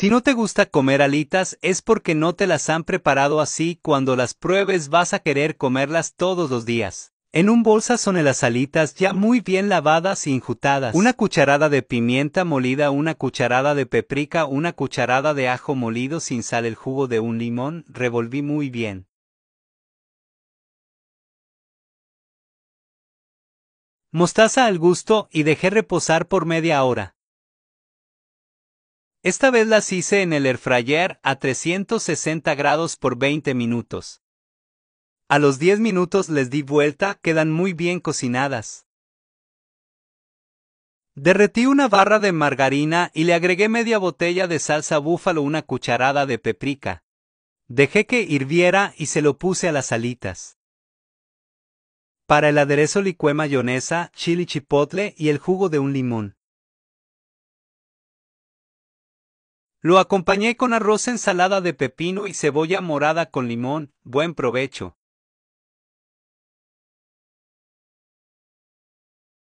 Si no te gusta comer alitas es porque no te las han preparado así, cuando las pruebes vas a querer comerlas todos los días. En un bolsa son las alitas ya muy bien lavadas y e injutadas. Una cucharada de pimienta molida, una cucharada de peprica, una cucharada de ajo molido sin sal, el jugo de un limón, revolví muy bien. Mostaza al gusto y dejé reposar por media hora. Esta vez las hice en el airfryer a 360 grados por 20 minutos. A los 10 minutos les di vuelta, quedan muy bien cocinadas. Derretí una barra de margarina y le agregué media botella de salsa búfalo, una cucharada de peprica. Dejé que hirviera y se lo puse a las alitas. Para el aderezo licué mayonesa, chili chipotle y el jugo de un limón. Lo acompañé con arroz, ensalada de pepino y cebolla morada con limón. Buen provecho.